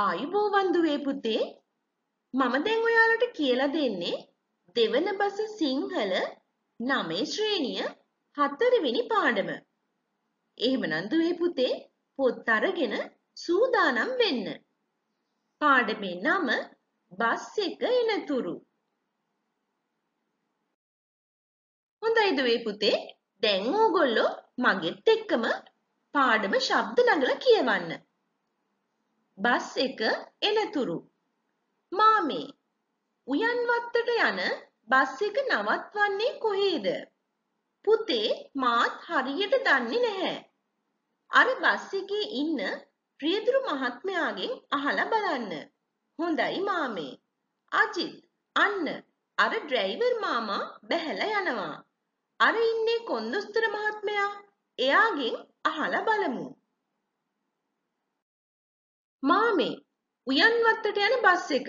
ආයුබෝවන් දුවේ පුතේ මම දැන් ඔයාලට කියලා දෙන්නේ දෙවන බස සිංහල 9 ශ්‍රේණිය 4 වෙනි පාඩම. එහෙමනම් දුවේ පුතේ පොත් අරගෙන සූදානම් වෙන්න. පාඩමේ නම බස් එක එනතුරු. හොඳයි දුවේ පුතේ දැන් ඕගොල්ලෝ මගෙත් එක්කම පාඩම ශබ්ද නගලා කියවන්න. බස් එක එනතුරු මා මේ උයන්වත්තට යන බස් එක නවත්වන්නේ කොහේද? පුතේ මාත් හරියට දන්නේ නැහැ. අර බස් එකේ ඉන්න ප්‍රියදුරු මහත්මයාගෙන් අහලා බලන්න. හොඳයි මාමේ. අජිත් අන්න අර ඩ්‍රයිවර් මාමා බැහැලා යනවා. අර ඉන්නේ කොන්දොස්තර මහත්මයා. එයාගෙන් අහලා බලමු. මාමේ උයන්වත්තට යන බස් එක.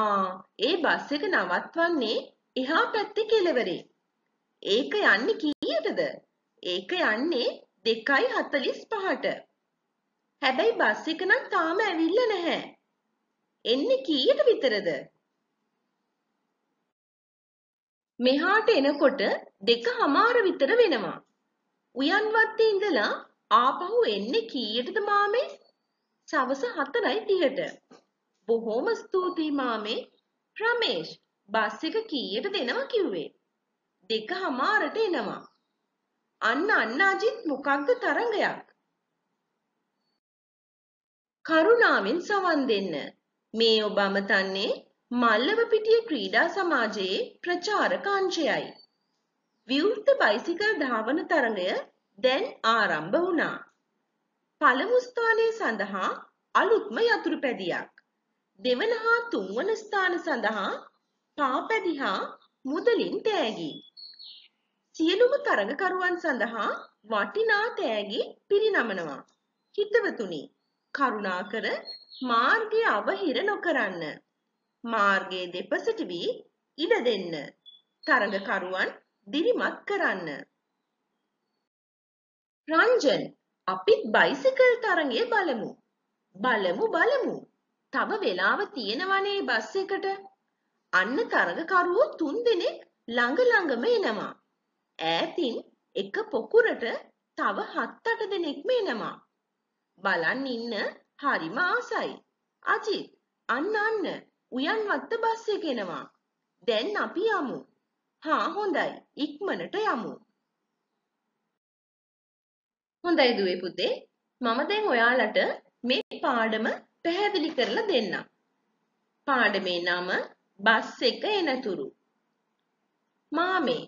ආ ඒ බස් එක නවත්වන්නේ එහා පැත්තේ කෙළවරේ. ඒක යන්නේ කීයටද? ඒක යන්නේ 2:45ට. හැබැයි බස් එක නම් තාම ඇවිල්ලා නැහැ. එන්නේ කීයට විතරද? මෙහාට එනකොට දෙක හමාර විතර වෙනවා. උයන්වත්තේ ඉඳලා ආපහු එන්නේ කීයටද මාමේ? සවස 4:30ට. බොහොම ස්තුතියි මාමේ. රමේෂ් බස් එක කීයට දෙනවා කිව්වේ? දෙකමාරට එනවා. අන්න අන්නාජිත් මොකක්ද තරඟයක්. කරුණාවෙන් සවන් දෙන්න. මේ ඔබ අමතන්නේ මල්ලව පිටිය ක්‍රීඩා සමාජයේ ප්‍රචාරක අංශයයි. විවෘත බයිසිකල් ධාවන තරඟය දැන් ආරම්භ වුණා. පළමු ස්ථානය සඳහා අලුත්ම යතුරු පැදියක්. දෙවන හා තුන්වන ස්ථාන සඳහා පාපැදි හා මුදලින් තෑගි. සියලුම තරඟකරුවන් සඳහා වටිනා තෑගි පිරිනමනවා. හිතවතුනි, කරුණාකර මාර්ගය අවහිර නොකරන්න. මාර්ගයේ දෙපසට වී ඉඩ දෙන්න. තරඟකරුවන් දිරිමත් කරන්න. රංජන් අපිත් බයිසිකල් තරගය බලමු. බලමු බලමු. තව වෙලාව තියෙනවනේ බස් එකට. අන්න තරගකරුවෝ තුන් දෙනෙක් ළඟ ළඟම එනවා. ඈතින් එක පොකුරට තව හත් අට දෙනෙක් එනවා. බලන් ඉන්න හරිම ආසයි. අජිත් අන්න අන්න උයන්වත්ත බස් එක එනවා. දැන් අපි යමු. හා හොඳයි. ඉක්මනට යමු. හොඳයි දුවේ පුතේ. මම දැන් ඔයාලට මේ පාඩම පැහැදිලි කරලා දෙන්නම්. පාඩමේ නම බස් එක එනතුරු. මාමේ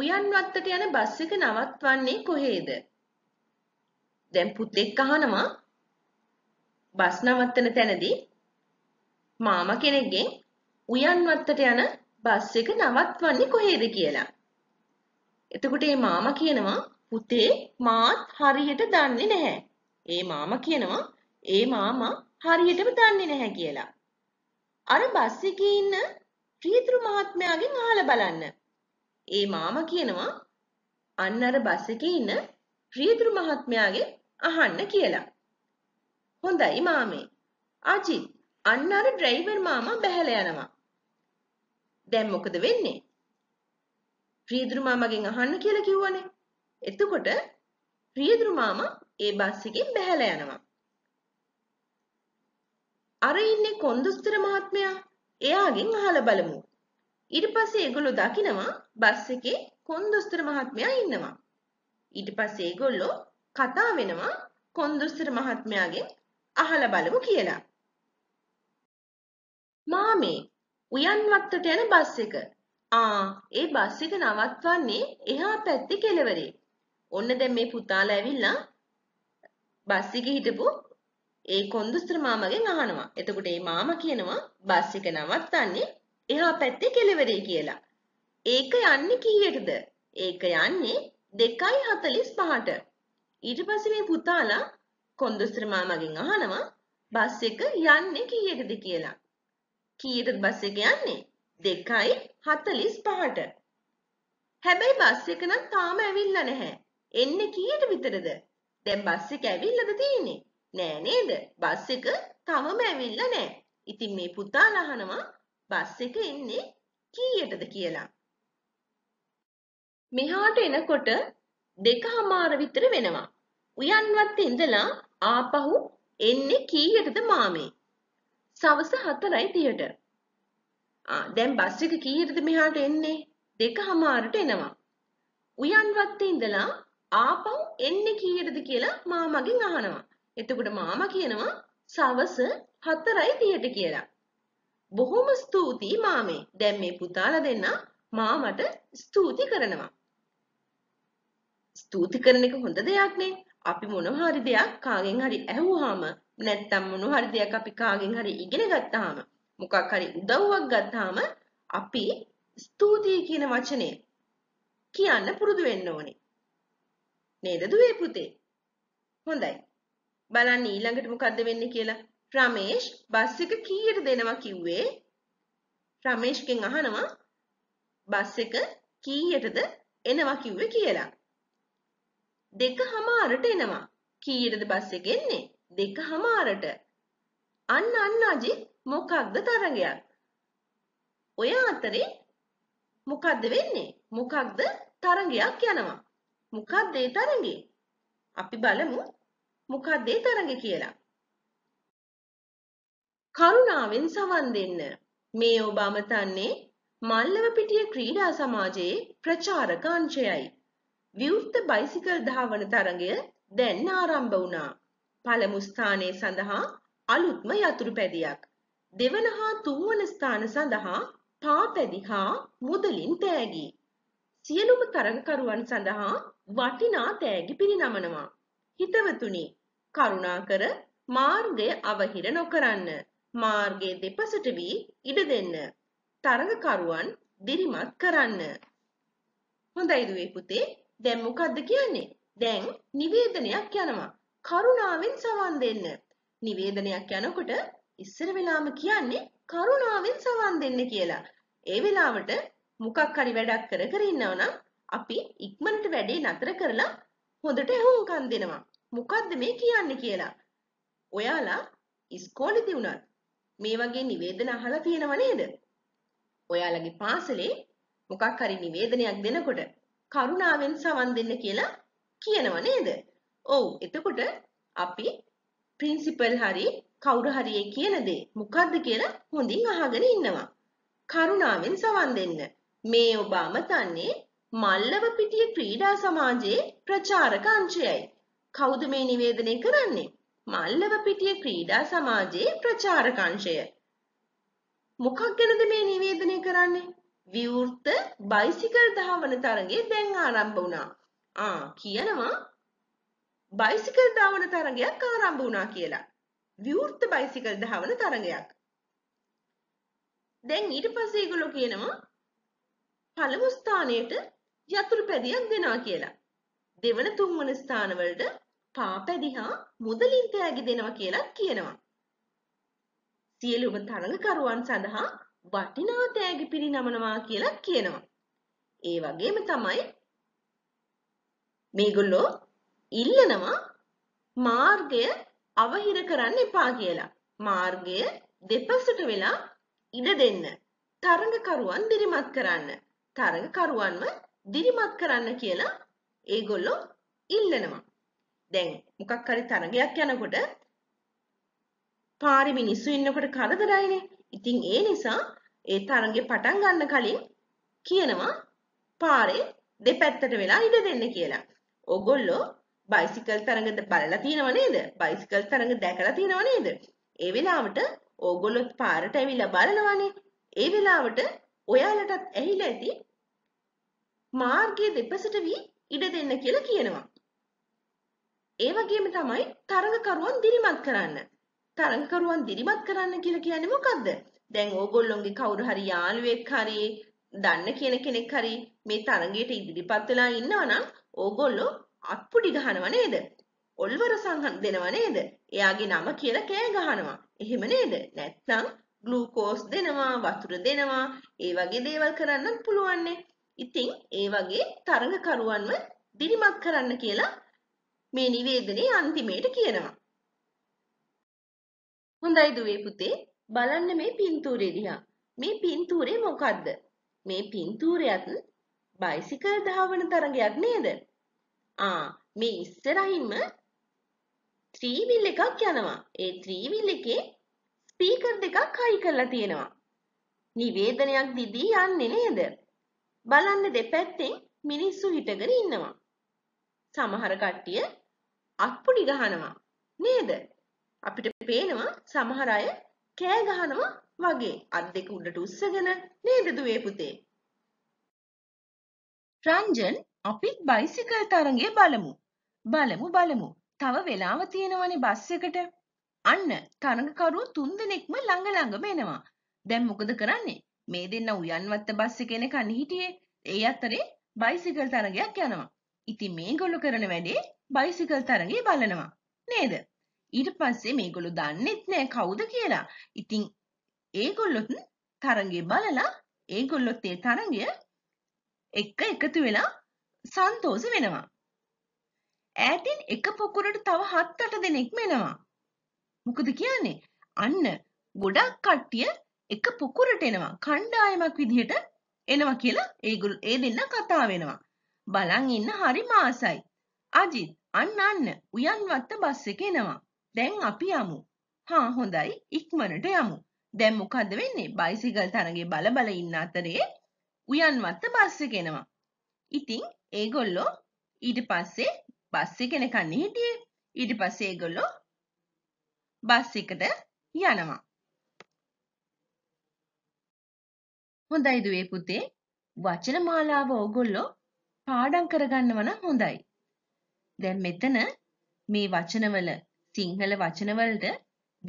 උයන් වත්තට යන බස් එක නවත්වන්නේ කොහේද? දැන් පුතෙක් අහනවා බස් නවත්තන තැනදී මාමා කෙනෙක්ගෙන් උයන් වත්තට යන බස් එක නවත්වන්නේ කොහේද කියලා. එතකොට මේ මාමා කියනවා පුතේ මාත් හරියට දන්නේ නැහැ. ඒ මාමා කියනවා ඒ මාමා හරියටම දන්නේ නැහැ කියලා. අර බස් එකේ ඉන්න ප්‍රීතුරු මහත්මයාගෙන් අහලා බලන්න. ඒ මාමා කියනවා අන්න අර බස් එකේ ඉන්න ප්‍රීතුරු මහත්මයාගෙන් අහන්න කියලා. හොඳයි මාමේ. අජිත් අන්න අර ඩ්‍රයිවර් මාමා බැහැලා යනවා. දැන් මොකද වෙන්නේ? ප්‍රීතුරු මාමගෙන් අහන්න කියලා කිව්වනේ. එතකොට රියදුරු මාමා ඒ බස් එකෙන් බැහැලා යනවා. අර ඉන්නේ කොන්දොස්තර මහත්මයා. එයාගෙන් අහලා බලමු. ඊට පස්සේ ඒගොල්ලෝ දකිනවා බස් එකේ කොන්දොස්තර මහත්මයා ඉන්නවා. ඊට පස්සේ ඒගොල්ලෝ කතා වෙනවා කොන්දොස්තර මහත්මයාගෙන් අහලා බලමු කියලා. මාමේ උයන් වත්තට යන බස් එක. ආ, ඒ බස් එක නවත්වන්නේ එහා පැත්තේ කෙළවරේ. ඔන්න දැන් මේ පුතාලා ඇවිල්ලා බස් එකේ හිටපු ඒ කොන්දොස්තර මාමගෙන් අහනවා. එතකොට ඒ මාමා කියනවා බස් එක නවත්තන්නේ එහා පැත්තේ කෙළවරේ කියලා. ඒක යන්නේ කීයටද? ඒක යන්නේ 2:45ට. ඊට පස්සේ මේ පුතාලා කොන්දොස්තර මාමගෙන් අහනවා බස් එක යන්නේ කීයටද කියලා. කීයටද බස් එක යන්නේ? 2:45ට. හැබැයි බස් එක නම් තාම ඇවිල්ලා නැහැ. එන්නේ කීයට විතරද? දැන් බස් එක ඇවිල්ලාද තියෙන්නේ? නෑ නේද? බස් එක තවම ඇවිල්ලා නෑ. ඉතින් මේ පුතා අහනවා බස් එක එන්නේ කීයටද කියලා. මෙහාට එනකොට දෙකමාර විතර වෙනවා. උයන්වත් ඉඳලා ආපහු එන්නේ කීයටද මාමේ? සවස 4:30ට. ආ දැන් බස් එක කීයටද මෙහාට එන්නේ? දෙකමාරට එනවා. උයන්වත්තේ ඉඳලා ආපහු එන්නේ කීයටද කියලා මාමගෙන් අහනවා. එතකොට මාමා කියනවා සවස 4:30ට කියලා. බොහොම ස්තුතියි මාමේ. දැන් මේ පුතාලා දෙන්න මාමට ස්තුති කරනවා. ස්තුති කරන එක හොඳ දෙයක් නේ. අපි මොනවා හරි දෙයක් කාගෙන් හරි ඇහුවාම නැත්තම් මොනවා හරි දෙයක් අපි කාගෙන් හරි ඉගෙන ගත්තාම මොකක් හරි උදව්වක් ගත්තාම අපි ස්තුතියි කියන වචනේ කියන්න පුරුදු වෙන්න ඕනේ. නේද දුවේ පුතේ? හොඳයි. බලන්න ඊළඟට මොකද්ද වෙන්නේ කියලා. රමේෂ් බස් එක කීයට දෙනවා කිව්වේ? රමේෂ්ගෙන් අහනවා බස් එක කීයටද එනවා කිව්වේ කියලා. දෙකමාරට එනවා. කීයටද බස් එක එන්නේ? දෙකමාරට. අන්න අන්න අජිත් මොකක්ද තරගයක්? ඔය අතරේ මොකක්ද වෙන්නේ? මොකක්ද තරගයක් යනවා. මොකක්ද ඒ තරඟේ? අපි බලමු මොකක්ද ඒ තරඟේ කියලා. කරුණාවෙන් සවන් දෙන්න. මේ ඔබ අමතන්නේ මල්ලව පිටිය ක්‍රීඩා සමාජයේ ප්‍රචාරක අංශයයි. විවෘත බයිසිකල් ධාවන තරඟය දැන් ආරම්භ වුණා. පළමු ස්ථානයේ සඳහා අලුත්ම යතුරු පැදියක්. දෙවන හා තුන්වන ස්ථාන සඳහා පා පැදි හා මුදලින් තෑගි. සියලුම තරඟකරුවන් සඳහා වටිනා තෑගි පිරිනමනවා. හිතවතුනි, කරුණාකර මාර්ගය අවහිර නොකරන්න. මාර්ගයේ දෙපසට වී ඉඩ දෙන්න. තරඟකරුවන් දිරිමත් කරන්න. හොඳයි දුවේ පුතේ. දැන් මොකද්ද කියන්නේ? දැන් නිවේදනයක් යනවා. කරුණාවෙන් සවන් දෙන්න. නිවේදනයක් යනකොට ඉස්සර වෙලාම කියන්නේ කරුණාවෙන් සවන් දෙන්න කියලා. ඒ වෙලාවට මොකක් හරි වැඩක් කර කර ඉන්නව නම් අපි ඉක්මනට වැඩේ නතර කරලා හොඳට ඇහුම්කන් දෙනවා. මොකද්ද මේ කියන්නේ කියලා. ඔයාලා ඉස්කෝලේදී උනත් මේ වගේ නිවේදන අහලා තියෙනව නේද? ඔයාලගේ පාසලේ මොකක් හරි නිවේදනයක් දෙනකොට කරුණාවෙන් සවන් දෙන්න කියලා කියනව නේද? ඔව්. එතකොට අපි ප්‍රින්සිපල් හරි කවුරු හරි ඒ කියන දේ මොකද්ද කියලා හොඳින් අහගෙන ඉන්නවා. කරුණාවෙන් සවන් දෙන්න. මේ ඔබ අමතන්නේ මල්ලවපිටිය ක්‍රීඩා සමාජයේ ප්‍රචාරක අංශයයි. කවුද මේ නිවේදනය කරන්නේ? මල්ලවපිටිය ක්‍රීඩා සමාජයේ ප්‍රචාරක අංශය. මොකක් ගැනද මේ නිවේදනය කරන්නේ? විවෘත බයිසිකල් ධාවන තරගය දැන් ආරම්භ වුණා. ආ කියනවා බයිසිකල් ධාවන තරගයක් ආරම්භ වුණා කියලා. විවෘත බයිසිකල් ධාවන තරගයක්. දැන් ඊට පස්සේ ඒගොල්ලෝ කියනවා පළමු ස්ථානයට යතුරු පැදියක් දෙනවා කියලා. දෙවන තුන්වන ස්ථානවලට පා පැදි හා මුදලින් තෑගි දෙනවා කියලා කියනවා. සියලුම තරඟකරුවන් සඳහා වටිනා තෑගි පිරිනමනවා කියලා කියනවා. ඒ වගේම තමයි මේගොල්ලෝ ඉල්ලනවා මාර්ගය අවහිර කරන්න එපා කියලා. මාර්ගය දෙපසට වෙලා ඉඩ දෙන්න. තරඟකරුවන් දිරිමත් කරන්න. තරඟකරුවන්ව දිරිමත් කරන්න කියලා ඒගොල්ලෝ ඉල්ලනවා. දැන් මොකක් හරි තරගයක් යනකොට පාරි මිනිස්සු ඉන්නකොට කරදරයිනේ. ඉතින් ඒ නිසා ඒ තරගේ පටන් ගන්න කලින් කියනවා පාරේ දෙපැත්තට වෙලා ඉඩ දෙන්න කියලා. ඔගොල්ලෝ බයිසිකල් තරඟද බලලා තියෙනව නේද? බයිසිකල් තරඟ දැකලා තියෙනව නේද? ඒ වෙලාවට ඕගොල්ලොත් පාරට ඇවිල්ලා බලනවනේ. ඒ වෙලාවට ඔයාලටත් ඇහිලා ඇති මාර්ගයේ දෙපසට වී ඉඩ දෙන්න කියලා කියනවා. ඒ වගේම තමයි තරඟකරුවන් දිරිමත් කරන්න. තරඟකරුවන් දිරිමත් කරන්න කියලා කියන්නේ මොකද්ද? දැන් ඕගොල්ලොන්ගේ කවුරු හරි යාළුවෙක් හරි දන්න කියන කෙනෙක් හරි මේ තරඟයට ඉදිරිපත් වෙලා ඉන්නවා නම් ඕගොල්ලෝ අත්පුඩි ගහනව නේද? ඔල්වර සංහන් දෙනව නේද? එයාගේ නම කියලා කෑ ගහනවා. එහෙම නේද? නැත්නම් ග්ලූකෝස් දෙනවා, වතුර දෙනවා, ඒ වගේ දේවල් කරන්නත් පුළුවන්නේ. ඉතින් ඒ වගේ තරඟකරුවන්ව දිරිමත් කරන්න කියලා මේ නිවේදනයේ අන්තිමේට කියනවා. හොඳයි දුවේ පුතේ බලන්න මේ පින්තූරේ දිහා. මේ පින්තූරේ මොකද්ද? මේ පින්තූරයත් බයිසිකල් ධාවන තරගයක් නේද? ආ මේ ඉස්සරහින්ම ත්‍රීවිල් එකක් යනවා. ඒ ත්‍රීවිල් එකේ ස්පීකර් දෙකක් හයි කරලා තියෙනවා. නිවේදනයක් දිදී යන්නේ නේද? බලන්න දෙපැත්තෙන් මිනිස්සු හිටගෙන ඉන්නවා. සමහර කට්ටිය අත්පුඩි ගහනවා නේද? අපිට පේනවා සමහර අය කෑ ගහනවා වගේ අත් දෙක උඩට උස්සගෙන නේද දුවේ පුතේ? රංජන් අපිත් බයිසිකල් තරඟය බලමු. බලමු බලමු. තව වෙලාව තියෙනවනේ බස් එකට. අන්න තරඟකරු තුන්දෙනෙක්ම ළඟ ළඟම එනවා. දැන් මොකද කරන්නේ? මේ දෙන්න උයන්වත්ත බස් එකේ යන කන් හිටියේ. ඒ අතරේ බයිසිකල් තරගයක් යනවා. ඉතින් මේගොල්ලෝ කරන වැඩේ බයිසිකල් තරගේ බලනවා. නේද? ඊට පස්සේ මේගොල්ලෝ දන්නෙත් නෑ කවුද කියලා. ඉතින් ඒගොල්ලොත් තරගේ බලලා ඒගොල්ලොත් ඒ තරගය එක්ක එකතු වෙලා සන්තෝෂ වෙනවා. ඈතින් එක පොකුරට තව හත් අට දෙනෙක් මෙනවා. මොකද කියන්නේ? අන්න ගොඩක් කට්ටිය එක පුකුරට එනවා කණ්ඩායමක් විදිහට එනවා කියලා ඒගොල්ලෝ ඒ දෙන්න කතා වෙනවා. බලන් ඉන්න හරි මාසයි. අජිත් අන්න අන්න උයන්වත්ත බස් එක එනවා. දැන් අපි යමු. හා හොඳයි ඉක්මනට යමු. දැන් මොකද වෙන්නේ? බයිසිකල් තරගේ බල බල ඉන්න අතරේ උයන්වත්ත බස් එක එනවා. ඉතින් ඒගොල්ලෝ ඊට පස්සේ බස් එක එනකන් හිටියේ. ඊට පස්සේ ඒගොල්ලෝ බස් එකට යනවා. හොඳයි දුවේ පුතේ. වචන මාලාව ඕගොල්ලෝ පාඩම් කරගන්නව නම් හොඳයි. දැන් මෙතන මේ වචනවල සිංහල වචනවලට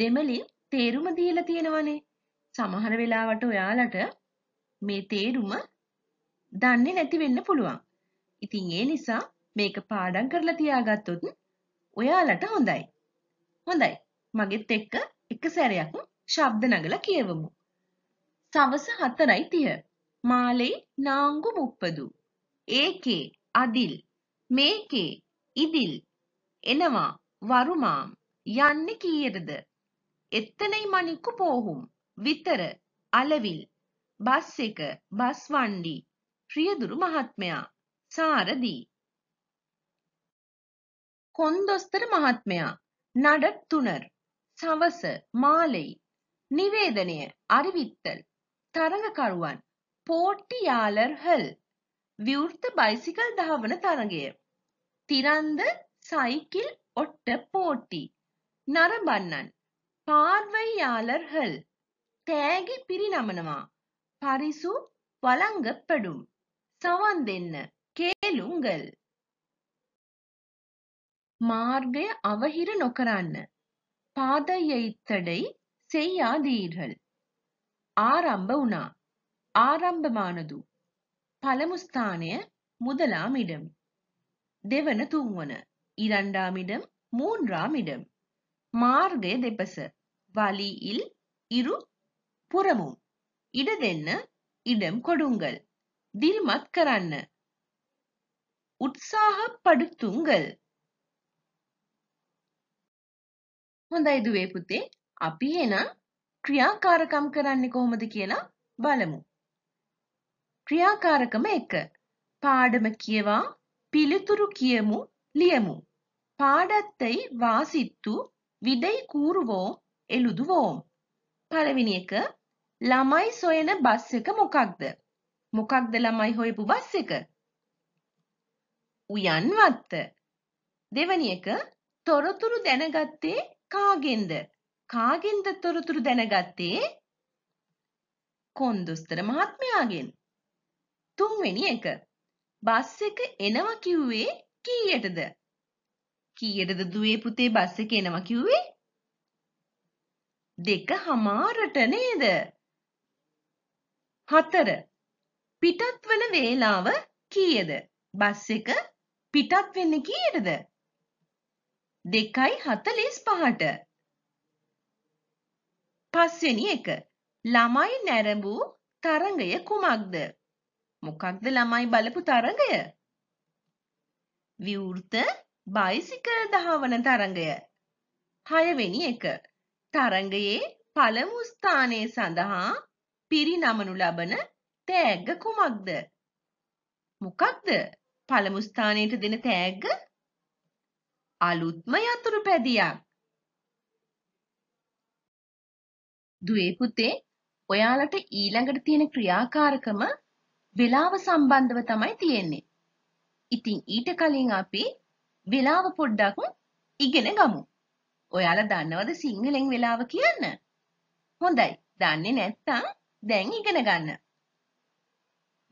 දෙමළින් තේරුම දීලා තියෙනවනේ. සමහර වෙලාවට ඔයාලට මේ තේරුම දන්නේ නැති වෙන්න පුළුවන්. ඉතින් ඒ නිසා මේක පාඩම් කරලා තියාගත්තොත් ඔයාලට හොඳයි. හොඳයි. මගෙත් එක්ක එක සැරයක් ශබ්ද නගලා කියවමු. සවස 4.30 මාලේ නාංගු මුප්පදු ඒකේ අදිල් මේකේ ඉදිල් එනවා වරුමාම් යන්නේ කීයටද එත්තනයි මණික්කු පෝහුම් විතර අලවිල් බස් එක බස් වණ්ඩි ප්‍රියදුරු මහත්මයා සාරදී කොන්දොස්තර මහත්මයා නඩත් තුනර් සවස මාලෙයි නිවේදනය අරිවිත්තල් තරගකරුවන් පෝට්ටියාලර්හල් විවෘත බයිසිකල් දහවන තරගය. තිරන්ද සයිකිල් ඔට්ට පෝට්ටි නරබන්නන් පාර්වයියාලර්හල් තෑගි පිරිනමනවා පරිසු වලංගප්පඩුම් සවන් දෙන්න කේලුංගල් මාර්ගය අවහිර නොකරන්න පාදයයිත්තඩයි செய்யாதீர்கள் ආරම්භ වුණා. ආරම්භමානදු. පළමු ස්ථානය මුදලා මිඩම්. දෙවන තුන්වන ඉරණ්ඩා මිඩම් මූන්රා මිඩම්. මාර්ගය දෙපස වලී ඉල් ඉරු පුරමුම්. ඉඩ දෙන්න ඉඩම් කොඩුංගල්. දිල්මත් කරන්න. උත්සාහපඩුතුංගල්. හොඳයි දුවේ පුතේ අපි එහෙනම් ක්‍රියාකාරකම් කරන්නේ කොහොමද කියලා බලමු. ක්‍රියාකාරකම 1. පාඩම කියවා පිළිතුරු කියමු ලියමු. පාඩත්තයි වාසිත්තු විදයි කූරුවෝ එළුදුවෝ. පළවෙනි එක ළමයි සොයන බස් එක මොකක්ද? මොකක්ද ළමයි හොයපු බස් එක? උයන් වත්ත. දෙවැනි එක තොරතුරු දැනගත්තේ කාගෙන්ද? කාගෙන්ද තොරතුරු දැනගත්තේ? කොන්දොස්තර මහත්මයාගෙන්. තුන්වෙනි එක. බස් එක එනවා කිව්වේ කීයටද? කීයටද දුවේ පුතේ බස් එක එනවා කිව්වේ? දෙක හමාරට නේද? හතර. පිටත් වන වේලාව කීයද? බස් එක පිටත් වෙන්නේ කීයටද? 2:45ට. පස්වෙනි එක. ළමයි නැරඹූ තරඟය කුමක්ද? මොකක්ද ළමයි බලපු තරඟය? විවෘත බයිසිකල් දහවන තරඟය. හයවෙනි එක. තරඟයේ පළමු ස්ථානයේ සඳහා පිරිනමනු ලබන තෑග්ග කුමක්ද? මොකක්ද? පළමු ස්ථානයට දෙන තෑග්ග? අලුත්ම යතුරු පැදියක්. දුවේ පුතේ ඔයාලට ඊළඟට තියෙන ක්‍රියාකාරකම වේලාව සම්බන්ධව තමයි තියෙන්නේ. ඉතින් ඊට කලින් අපි වේලාව පොඩ්ඩක් ඉගෙන ගමු. ඔයාලා දන්නවද සිංහලෙන් වේලාව කියන්න? හොඳයි. දන්නේ නැත්තම් දැන් ඉගෙන ගන්න.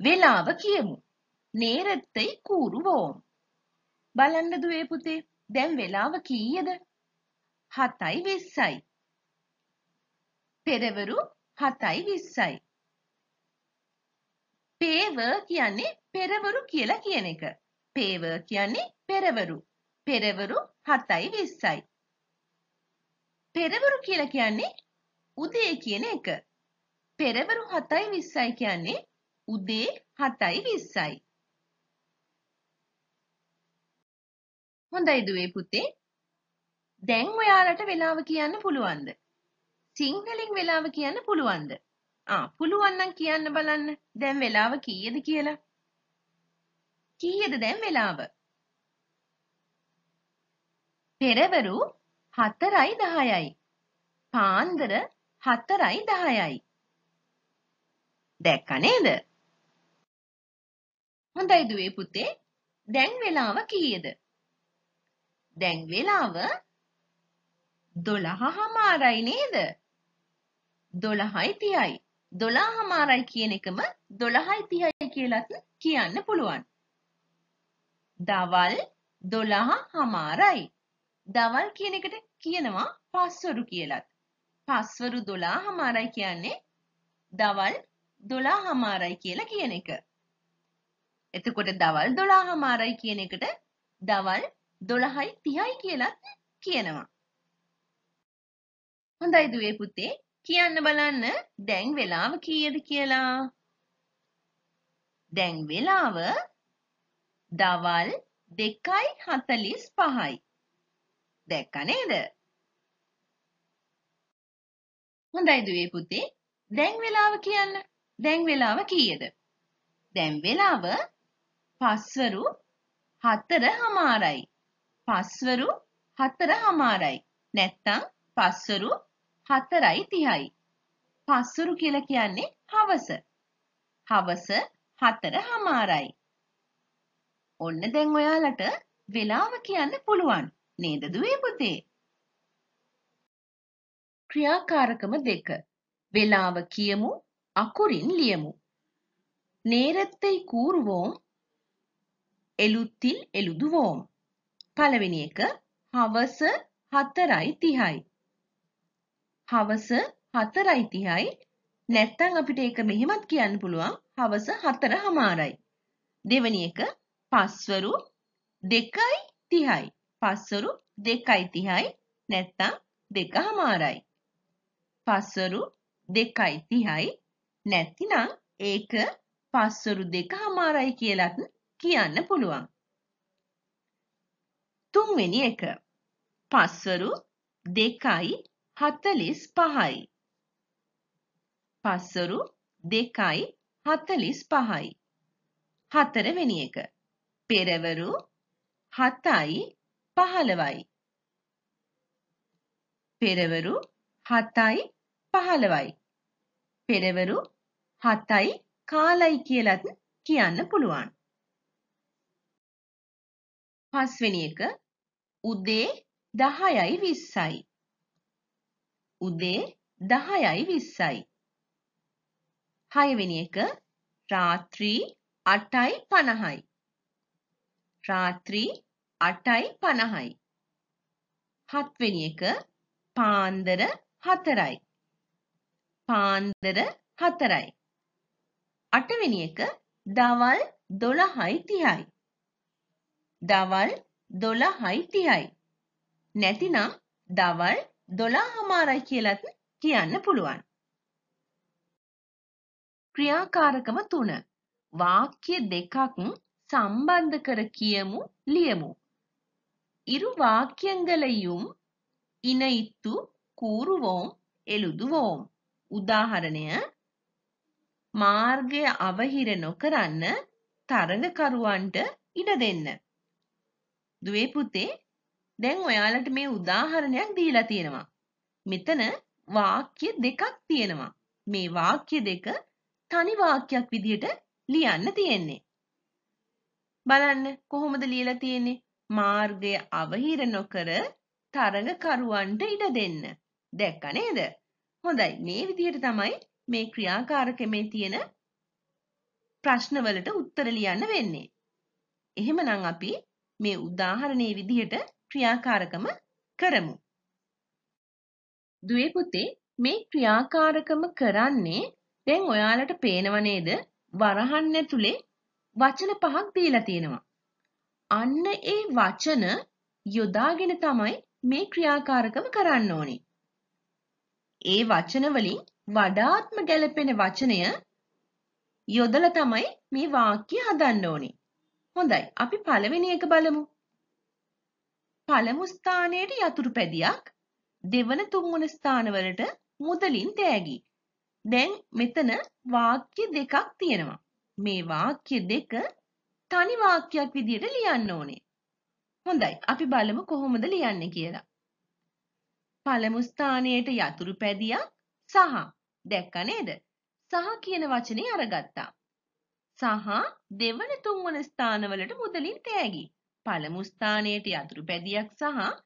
වේලාව කියමු. නේරත්තේ කූරුවෝ. බලන්න දුවේ පුතේ දැන් වේලාව කීයද? 7:20යි. පෙරවරු හතයි විස්සයි. පේවර් කියන්නේ පෙරවරු කියලා කියන එක. පේවර් කියන්නේ පෙරවරු. පෙරවරු හතයි විස්සයි. පෙරවරු කියලා කියන්නේ උදේ කියන එක. පෙරවරු හතයි විස්සයි කියන්නේ උදේ හතයි විස්සයි. හොඳයි දුවේ පුතේ. දැන් ඔයාලට වෙලාව කියන්න පුළුවන්ද? සිංහලෙන් වෙලාව කියන්න පුළුවන්ද? ආ පුළුවන් නම් කියන්න බලන්න. දැන් වෙලාව කීයද කියලා? කීයද දැන් වෙලාව? පෙරවරු 4:10යි. පාන්දර 4:10යි. දැක්ක නේද? හොඳයි දුවේ පුතේ. දැන් වෙලාව කීයද? දැන් වෙලාව 12:00 මාරයි නේද? දොළහයි තියයි. දොලා හමාරයි කියන එකම දොළහයි තියයි කියලත් කියන්න පුළුවන්. දවල් දොළහ හමාරයි. දවල් කියන එකට කියනවා පස්වරු කියලත්. පස්වරු දොලා හමාරයි කියන්නේ දවල් දොලා හමාරයි කියලා කියන එක. එතකොට දවල් දොලා හමාරයි කියන එකට දවල් දොළහයි තිහයි කියලත් කියනවා. හොඳයි දුවේ පුතේ කියන්න බලන්න දැන් වෙලාව කීයද කියලා. දැන් වෙලාව දවල් 2:45යි. දැක්ක නේද? හොඳයි දුවේ පුතේ. දැන් වෙලාව කියන්න. දැන් වෙලාව කීයද? දැන් වෙලාව පස්වරු 4:00යි. පස්වරු 4:00යි. නැත්තම් පස්වරු හතරයි තිහයි. පස්සුරු කියල කියන්නේ හවස. හවස හතර හමාරයි. ඔන්න දැන් ඔයාලට වෙලාව කියන්න පුළුවන් නේද දුවේ පුතේ? ක්‍රියාකාරකම දෙක. වෙලාව කියමු අකුරින් ලියමු. නේරත්තයි කූරුවෝම් එලුත්තිල් එළුදුවෝම්. පළවෙනි එක හවස හතරයි තිහයි. හවස 4:30යි නැත්නම් අපිට ඒක මෙහෙමත් කියන්න පුළුවන් හවස 4:00යි. දෙවෙනි එක පස්වරු 2:30යි. පස්වරු 2:30යි නැත්නම් 2:00යි. පස්වරු 2:30යි නැතිනම් ඒක පස්වරු 2:00යි කියලත් කියන්න පුළුවන්. තුන්වෙනි එක පස්වරු 2:30 හතලිස් පහයි. පස්සරු දෙකයි හතලිස් පහයි. හතරවෙනි එක. පෙරවරු හතයි පහළවයි. පෙරවරු හතයි පහළවයි. පෙරවරු හතයි කාලයි කියලත් කියන්න පුළුවන්. පස්වෙනි එක උදේ දහයයි විස්සයි. උදේ දහයයි විස්සයි. හයවෙනි එක රාත්‍රී අටයි පණහයි. රාත්‍රී අටයි පණහයි. හත්වෙනි එක පාන්දර හතරයි. පාන්දර හතරයි. අටවෙනි එක දවල් දොළහයි තියයි. දවල් දොළහයි තියයි. නැතිනම් දවල් දොළහමාරයි කියලත් කියන්න පුළුවන්. ක්‍රියාකාරකම තුන වාක්‍ය දෙකක් සම්බන්ධ කර කියමු ලියමු. ඉරු වාක්‍යංගලයුම් ඉනයිත්තු කූරුවෝම් එළුදුවෝම් උදාහරණය මාර්ගය අවහිර නොකරන්න තරගකරුවන්ට ඉඩ දෙන්න. දුවේ පුතේ දැන් ඔයාලට මේ උදාහරණයක් දීලා තියෙනවා. මෙතන වාක්‍ය දෙකක් තියෙනවා. මේ වාක්‍ය දෙක තනි වාක්‍යයක් විදිහට ලියන්න තියෙන්නේ. බලන්න කොහොමද ලියලා තියෙන්නේ? මාර්ගය අවහිර නොකර තරඟකරුවන්ට ඉඩ දෙන්න. දැක්ක නේද? හොඳයි. මේ විදිහට තමයි මේ ක්‍රියාකාරකමේ තියෙන ප්‍රශ්නවලට උත්තර ලියන්න වෙන්නේ. එහෙමනම් අපි මේ උදාහරණයේ විදිහට ක්‍රියාකාරකම කරමු. දුවේ පුතේ මේ ක්‍රියාකාරකම කරන්නේ දැන් ඔයාලට පේනව නේද? වරහන් ඇතුලේ වචන පහක් දීලා තියෙනවා. අන්න ඒ වචන යොදාගෙන තමයි මේ ක්‍රියාකාරකම කරන්න ඕනේ. ඒ වචන වලින් වඩාත්ම ගැළපෙන වචනය යොදලා තමයි මේ වාක්‍ය හදන්න ඕනේ. හොඳයි. අපි පළවෙනි එක බලමු. පළමු ස්ථානයට යතුරු පැදියක් දෙවන තුන්වන ස්ථානවලට මුදලින් තෑගි. දැන් මෙතන වාක්‍ය දෙකක් තියෙනවා. මේ වාක්‍ය දෙක තනි වාක්‍යයක් විදිහට ලියන්න ඕනේ. හොඳයි. අපි බලමු කොහොමද ලියන්නේ කියලා. පළමු ස්ථානයට යතුරු පැදියක් සහ දැක්ක නේද? සහ කියන වචනේ අරගත්තා. සහ දෙවන තුන්වන ස්ථානවලට මුදලින් තෑගි. පළමු ස්ථානයට යතුරු පැදියක් සහ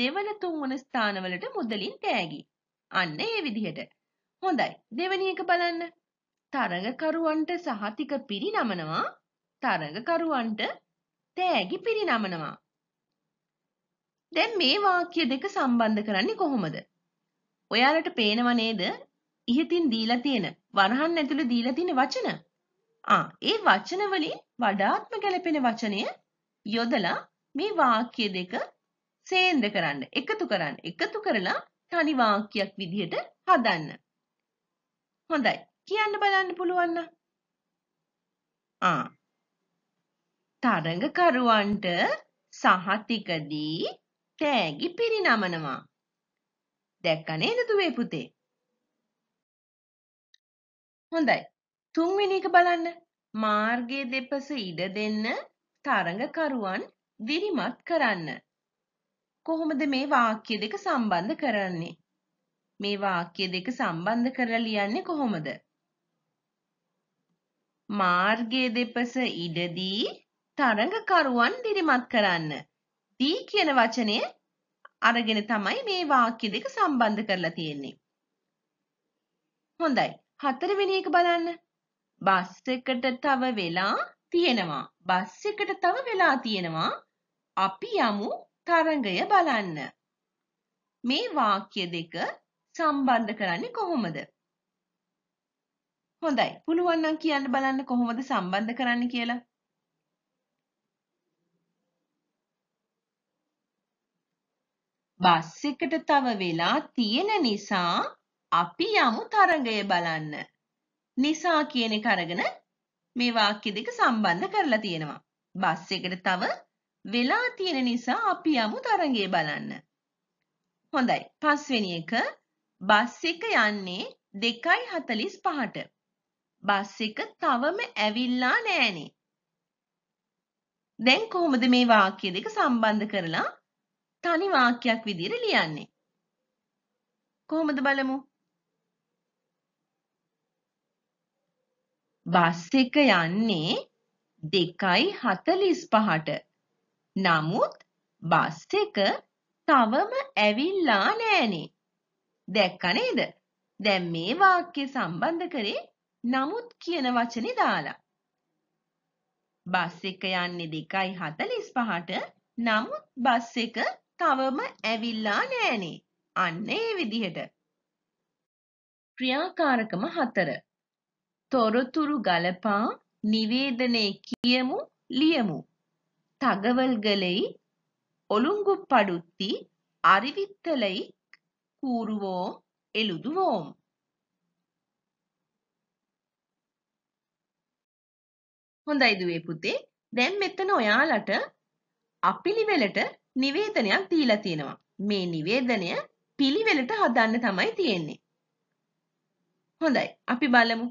දෙවන තුන්වන ස්ථානවලට මුදලින් තෑගි. අන්න ඒ විදිහට. හොඳයි. දෙවෙනි එක බලන්න. තරගකරුවන්ට සහතික පිරිනමනවා. තරගකරුවන්ට තෑගි පිරිනමනවා. දැන් මේ වාක්‍ය දෙක සම්බන්ධ කරන්නේ කොහොමද? ඔයාලට පේනව නේද? ඉහතින් දීලා තියෙන වරහන් ඇතුළේ දීලා තියෙන වචන. ආ, ඒ වචන වලින් වඩාත්ම ගැලපෙන වචනය යොදලා මේ වාක්‍ය දෙක සේන්ද කරන්න එකතු කරන්න එකතු කරලා තනි වාක්‍යයක් විදිහට හදන්න හොඳයි කියන්න බලන්න පුළුවන් ආ තරඟකරුවන්ට සහතිකදී තෑගි පිරිනමනවා දැක්ක නේද දුවේ පුතේ හොඳයි තුන්වෙනි එක බලන්න මාර්ගයේ දෙපස ඉඩ දෙන්න තරගකරුවන් දිරිමත් කරන්න. කොහොමද මේ වාක්‍ය දෙක සම්බන්ධ කරන්නේ? මේ වාක්‍ය දෙක සම්බන්ධ කරලා ලියන්නේ කොහොමද? මාර්ගයේ දෙපස ඉඩදී තරඟකරුවන් දිරිමත් කරන්න. දී කියන වචනය අරගෙන තමයි මේ වාක්‍ය දෙක සම්බන්ධ කරලා තියෙන්නේ. හොඳයි. හතරවෙනි එක බලන්න. බස් එකට තව වෙලා තියෙනවා. බස් එකට තව වෙලා තියෙනවා. අපි යමු තරඟය බලන්න. මේ වාක්‍ය දෙක සම්බන්ධ කරන්නේ කොහොමද? හොඳයි. පුළුවන් නම් කියන්න බලන්න කොහොමද සම්බන්ධ කරන්න කියලා. බස් එකට තව වෙලා තියෙන නිසා අපි යමු තරඟය බලන්න. නිසා කියන එක අරගෙන මේ වාක්‍ය දෙක සම්බන්ධ කරලා තියෙනවා. බස් එකට තව වෙලා තියෙන නිසා අපි යමු තරඟය බලන්න. හොඳයි. පස්වෙනි එක බස් එක යන්නේ 2:45ට. බස් එක තවම ඇවිල්ලා නෑනේ. දැන් කොහොමද මේ වාක්‍ය දෙක සම්බන්ධ කරලා තනි වාක්‍යයක් විදිහට ලියන්නේ? කොහොමද බලමු? බස් එක යන්නේ දෙකයි හතලිස්පහට. නමුත් බස් එක තවම ඇවිල්ලා නෑනේ. දැක්ක නේද? දැන් මේ වාක්‍ය සම්බන්ධ කරේ නමුත් කියන වචනේ දාලා. බස් එක යන්නේ 2:45ට නමුත් බස් එක තවම ඇවිල්ලා නෑනේ. අන්න ඒ විදිහට. ක්‍රියාකාරකම 4 තොරතුරු ගලපා නිවේදනය කියමු ලියමු. தகவல்களை ஒழுங்குபடுத்தி அறிவித்தலை கூறுவோம் எழுதுவோம் හොඳයි දුවේ පුතේ දැන් මෙතන ඔයාලට අපිළිවෙලට නිවේදනයක් දීලා තියෙනවා මේ නිවේදනය පිළිවෙලට හදන්න තමයි තියෙන්නේ හොඳයි අපි බලමු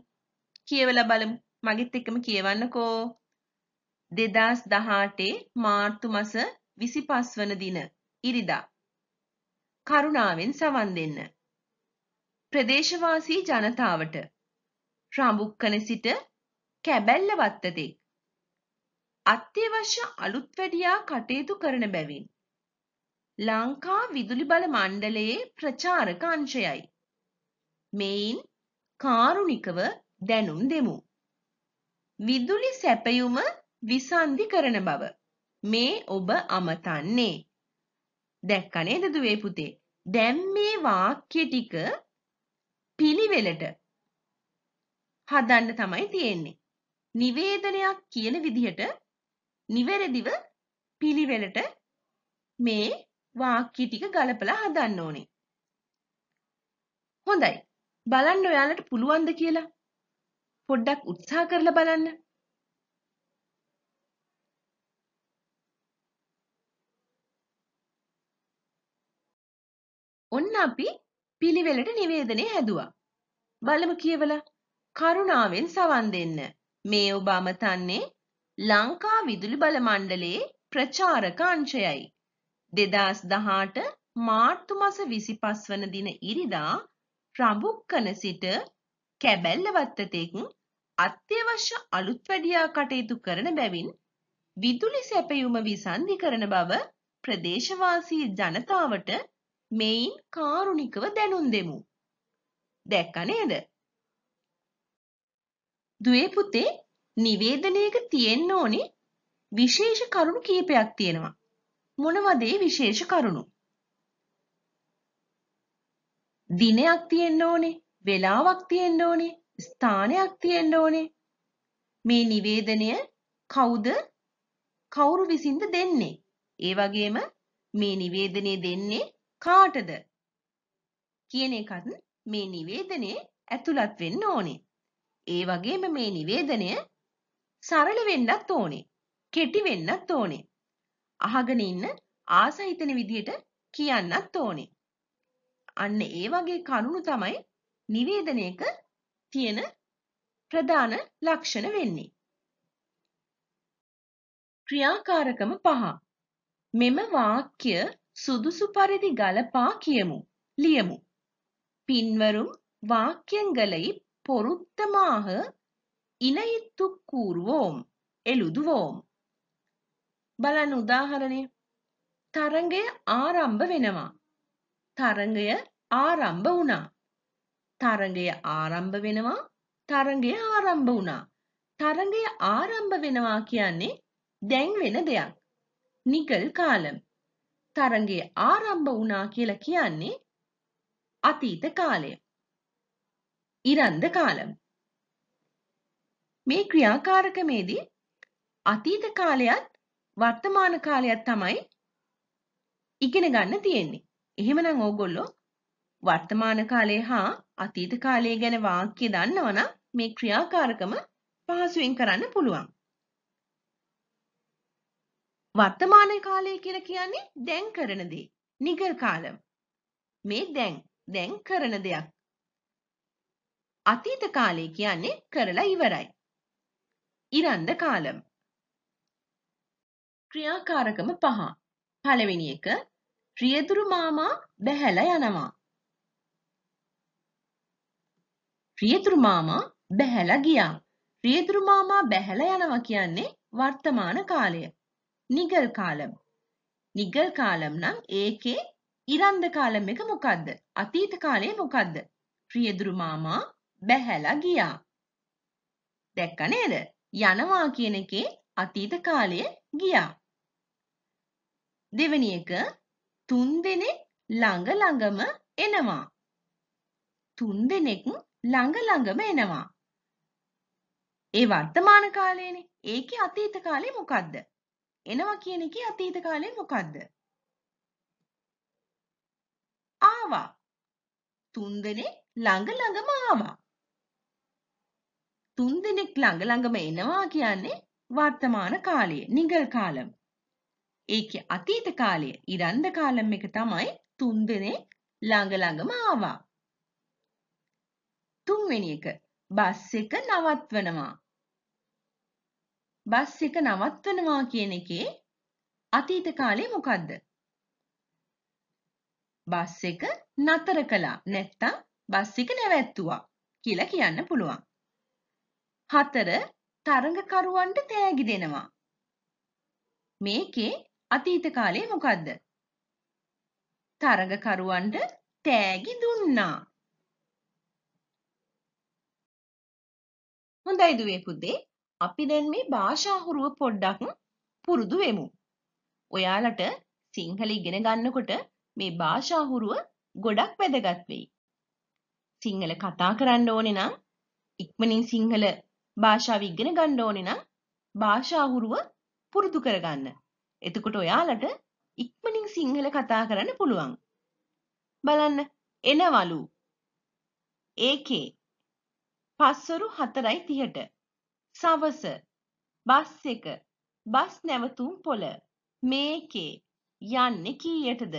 කියවලා බලමු. මගෙත් එක්කම කියවන්නකෝ. 2018 මාර්තු මාස 25 වන දින ඉරිදා. කරුණාවෙන් සවන් දෙන්න. ප්‍රදේශවාසී ජනතාවට රඹුක්කන සිට කැබැල්ල වත්තතෙක් අත්‍යවශ්‍ය අලුත් වැඩියා කටයුතු කරන බැවින් ලංකා විදුලි බල මණ්ඩලයේ ප්‍රචාරක අංශයයි. මෙයින් කාරුණිකව දැනුම් දෙමු. විදුලි සැපයුම විසන්ධි කරන බව මේ ඔබ අමතන්නේ. දැක්ක නේද දුවේ පුතේ? දැන් මේ වාක්‍ය ටික පිළිවෙලට හදන්න තමයි තියෙන්නේ. නිවේදනයක් කියන විදිහට නිවැරදිව පිළිවෙලට මේ වාක්‍ය ටික ගලපලා හදන්න ඕනේ. හොඳයි. බලන්න ඔයාලට පුළුවන්ද කියලා. පොඩ්ඩක් උත්සාහ කරලා බලන්න. ඔන්න අපි පිළිවෙලට නිවේදනය හැදුවා. බලමු කියවලා. කරුණාවෙන් සවන් දෙන්න. මේ ඔබ අමතන්නේ ලංකා විදුලි බල මණ්ඩලයේ ප්‍රචාරක අංශයයි. 2018 මාර්තු මාස 25 වන දින ඉරිදා රඹුක්කන සිට කැබැල්ල වත්තතෙක් අත්‍යවශ්‍ය අලුත්වැඩියා කටයුතු කරන බැවින් විදුලි සැපයුම විසන්ධි කරන බව ප්‍රදේශවාසී ජනතාවට මෙයින් කාරුණිකව දැනුම් දෙමු. දැක්ක නේද? දුවේ පුතේ නිවේදනයක තියෙන්න ඕනේ විශේෂ කරුණු කීපයක් තියෙනවා. මොනවද ඒ විශේෂ කරුණු? දිනයක් තියෙන්න ඕනේ, වෙලාවක් තියෙන්න ඕනේ, ස්ථානයක් තියෙන්න ඕනේ. මේ නිවේදනය කවුද කවුරු විසින්ද දෙන්නේ? ඒ වගේම මේ නිවේදනය දෙන්නේ කාටද? කියන එකත් මේ නිවේදනයේ ඇතුළත් වෙන්න ඕනේ. ඒ වගේම මේ නිවේදනය සරල වෙන්නත් ඕනේ. කෙටි වෙන්නත් ඕනේ. අහගෙන ඉන්න ආසහිතන විදිහට කියන්නත් ඕනේ. අන්න ඒ වගේ කරුණු තමයි නිවේදනයක තියෙන ප්‍රධාන ලක්ෂණ වෙන්නේ. ක්‍රියාකාරකම පහ. මෙම වාක්‍ය සුදුසු පරිදි ගලපා කියමු. ලියමු. පින්වරුම් වාක්‍යංගලයි பொருத்தமாக இணைத்து கூறுவோம் எழுதுவோம் බලන්න උදාහරණය තරඟය ආරම්භ වෙනවා තරඟය ආරම්භ වුණා තරඟය ආරම්භ වෙනවා තරඟය ආරම්භ වුණා තරඟය ආරම්භ වෙනවා කියන්නේ දැන් වෙන දෙයක් නිකල් කාලම් තරඟය ආරම්භ වුණා කියලා කියන්නේ අතීත කාලය ඉරන්ද කාලම් මේ ක්‍රියාකාරකමේදී අතීත කාලයත් වර්තමාන කාලයත් තමයි ඉගෙන ගන්න තියෙන්නේ. එහෙමනම් ඕගොල්ලෝ වර්තමාන කාලය හා අතීත කාලය ගැන වාක්‍ය දන්නවනම් මේ ක්‍රියාකාරකම පහසුවෙන් කරන්න පුළුවන්. වර්තමාන කාලය කියලා කියන්නේ දැන් කරන දේ. නිගල් කාලම්. මේ දැන් දැන් කරන දෙයක්. අතීත කාලය කියන්නේ කරලා ඉවරයි. ඉරන්ද කාලම්. ක්‍රියාකාරකම පහ. පළවෙනි එක රියදුරු මාමා බැහැලා යනවා. රියතුරු මාමා බැහැලා ගියා. රියතුරු මාමා බැහැලා යනවා කියන්නේ වර්තමාන කාලය. නිගල් කාලම්. නිගල් කාලම් නම් ඒකේ ඉරන්ද කාලම් එක මොකද්ද? අතීත කාලය මොකද්ද? රියදුරු මාමා බැහැලා ගියා. දැක්ක නේද? යනවා කියන එකේ අතීත කාලය ගියා. දෙවෙනි එක තුන් දෙනෙක් ළඟ ළඟම එනවා. තුන් දෙනෙක් ළඟ ළඟම එනවා. ඒ වර්තමාන කාලයනේ. ඒකේ අතීත කාලේ මොකද්ද? එනවා කියන එකේ අතීත කාලේ මොකද්ද? ආවා. තුන්දෙනෙක් ළඟ ළඟම ආවා. තුන්දෙනෙක් ළඟ ළඟම එනවා කියන්නේ වර්තමාන කාලය, නිගල් කාලම්. ඒකේ අතීත කාලය, ඉරන්ද කාලම් එක තමයි තුන්දෙනෙක් ළඟ ළඟම ආවා. තුන්වෙනි එක බස් එක නවත්වනවා. බස් එක නවත්වනවා කියන එකේ අතීත කාලේ මොකද්ද? බස් එක නතර කළා නැත්තම් බස් එක නැවැත්තුවා කියලා කියන්න පුළුවන්. හතර තරඟකරුවන්ට තෑගි දෙනවා. මේකේ අතීත කාලේ මොකද්ද? තරඟකරුවන්ට තෑගි දුන්නා. හොඳයි දුවේ පුතේ. අපි දැන් මේ භාෂාහුරුව පොඩ්ඩක් පුරුදු වෙමු. ඔයාලට සිංහල ඉගෙන ගන්නකොට මේ භාෂාහුරුව ගොඩක් වැදගත් වෙයි. සිංහල කතා කරන්න ඕනේ නම් ඉක්මනින් සිංහල භාෂාව ඉගෙන ගන්න ඕනේ නම් භාෂාහුරුව පුරුදු කරගන්න. එතකොට ඔයාලට ඉක්මනින් සිංහල කතා කරන්න පුළුවන්. බලන්න එනවලු ඒකේ පස්වරු හතරයි තිහට. සවස. බස් එක. බස් නැවතුම් පොළ. මේකේ. යන්නේ කීයටද?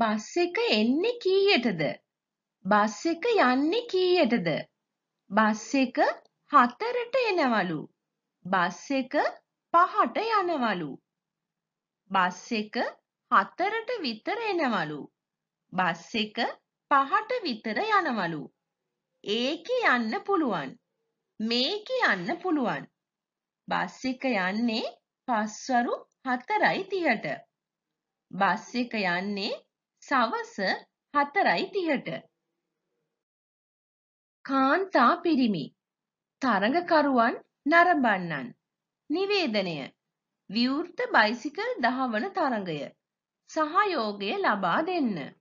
බස් එක එන්නේ කීයටද? බස් එක යන්නේ කීයටද? බස් එක හතරට එනවලු. බස් එක පහට යනවලු. බස් එක හතරට විතර එනවලු. බස් එක පහට විතර යනවලු. ඒකෙ යන්න පුළුවන්. මේකෙ යන්න පුළුවන්. බස් එක යන්නේ පස්වරු 4:30ට. බස් එක යන්නේ සවස 4:30ට. කාන්තා පිරිමි. තරඟකරුවන් නරඹන්නන්. නිවේදනය. විවෘත බයිසිකල් දහවන තරඟය. සහයෝගය ලබා දෙන්න.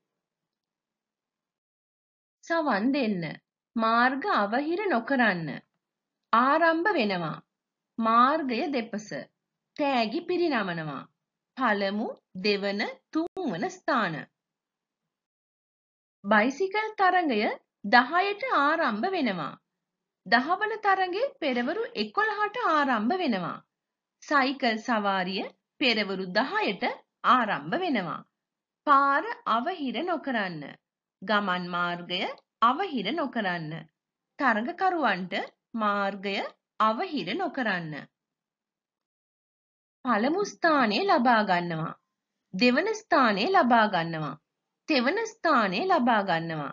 සවන් දෙන්න. මාර්ග අවහිර නොකරන්න. ආරම්භ වෙනවා. මාර්ගය දෙපස. තෑගි පිරිනමනවා. පළමු දෙවන තුන්වන ස්ථාන. බයිසිකල් තරඟය 10ට ආරම්භ වෙනවා. දහවන තරඟේ පෙරවරු 11ට ආරම්භ වෙනවා. සයිකල් සවාරිය පෙරවරු 10ට ආරම්භ වෙනවා. පාර අවහිර නොකරන්න. ගමන් මාර්ගය අවහිර නොකරන්න. තරගකරුවන්ට මාර්ගය අවහිර නොකරන්න. පළමු ස්ථානය ලබා ගන්නවා. දෙවන ස්ථානය ලබා ගන්නවා. තෙවන ස්ථානය ලබා ගන්නවා.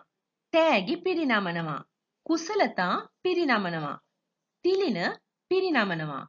තෑගි පිරිනමනවා. කුසලතා පිරිනමනවා. තිලින පිරිනමනවා.